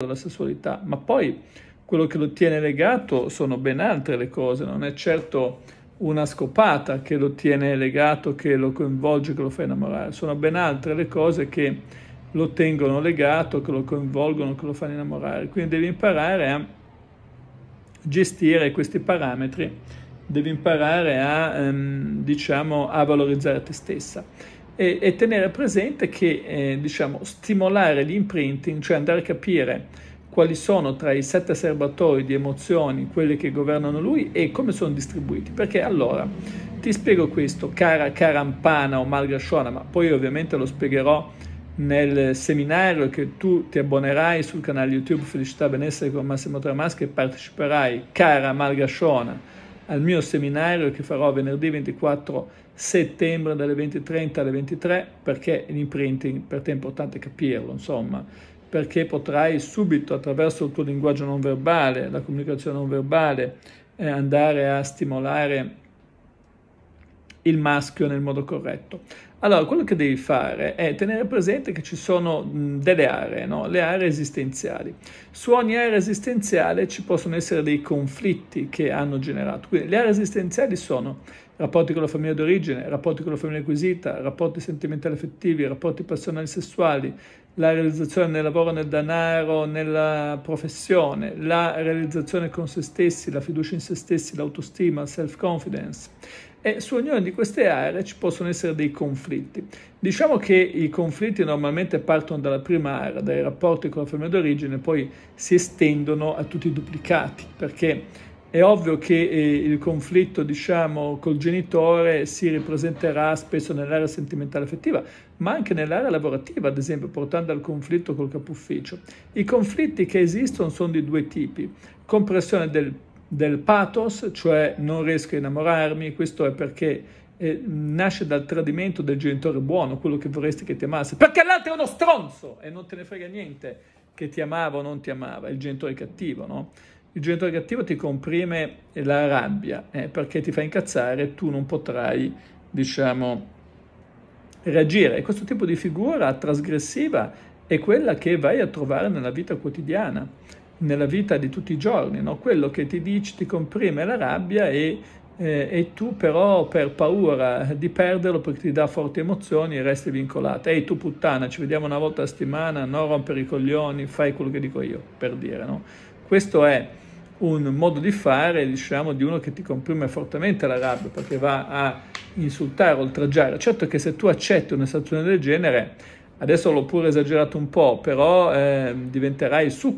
della sessualità, ma poi quello che lo tiene legato sono ben altre le cose, non è certo una scopata che lo tiene legato, che lo coinvolge, che lo fa innamorare, sono ben altre le cose che lo tengono legato, che lo coinvolgono, che lo fanno innamorare. Quindi devi imparare a gestire questi parametri, devi imparare a, ehm, diciamo, a valorizzare te stessa e, e tenere presente che eh, diciamo, stimolare l'imprinting, cioè andare a capire quali sono tra i sette serbatoi di emozioni quelli che governano lui e come sono distribuiti. Perché allora ti spiego questo, cara Carampana o Malgrasciona, ma poi ovviamente lo spiegherò nel seminario che tu ti abbonerai sul canale YouTube Felicità Benessere con Massimo Tramaschi e parteciperai, cara Malgrasciona al mio seminario che farò venerdì 24 settembre dalle 20.30 alle 23 perché l'imprinting per te è importante capirlo, insomma, perché potrai subito attraverso il tuo linguaggio non verbale, la comunicazione non verbale, eh, andare a stimolare il maschio nel modo corretto. Allora, quello che devi fare è tenere presente che ci sono delle aree, no? le aree esistenziali. Su ogni area esistenziale ci possono essere dei conflitti che hanno generato. Quindi le aree esistenziali sono rapporti con la famiglia d'origine, rapporti con la famiglia acquisita, rapporti sentimentali affettivi, rapporti passionali sessuali, la realizzazione nel lavoro, nel denaro, nella professione, la realizzazione con se stessi, la fiducia in se stessi, l'autostima, il self-confidence e su ognuna di queste aree ci possono essere dei conflitti. Diciamo che i conflitti normalmente partono dalla prima area, dai rapporti con la famiglia d'origine, poi si estendono a tutti i duplicati, perché è ovvio che eh, il conflitto, diciamo, col genitore si ripresenterà spesso nell'area sentimentale affettiva, ma anche nell'area lavorativa, ad esempio, portando al conflitto col capo ufficio. I conflitti che esistono sono di due tipi: compressione del del pathos, cioè non riesco a innamorarmi, questo è perché eh, nasce dal tradimento del genitore buono, quello che vorresti che ti amasse, perché l'altro è uno stronzo e non te ne frega niente che ti amava o non ti amava, il genitore cattivo, no? Il genitore cattivo ti comprime la rabbia eh, perché ti fa incazzare, e tu non potrai, diciamo, reagire. E questo tipo di figura trasgressiva è quella che vai a trovare nella vita quotidiana nella vita di tutti i giorni, no? quello che ti dici ti comprime la rabbia e, eh, e, tu però per paura di perderlo perché ti dà forti emozioni e resti vincolato. Ehi tu puttana, ci vediamo una volta a settimana, non rompere i coglioni, fai quello che dico io, per dire. No? Questo è un modo di fare, diciamo, di uno che ti comprime fortemente la rabbia perché va a insultare, oltraggiare. Certo che se tu accetti una situazione del genere, adesso l'ho pure esagerato un po', però eh, diventerai succo.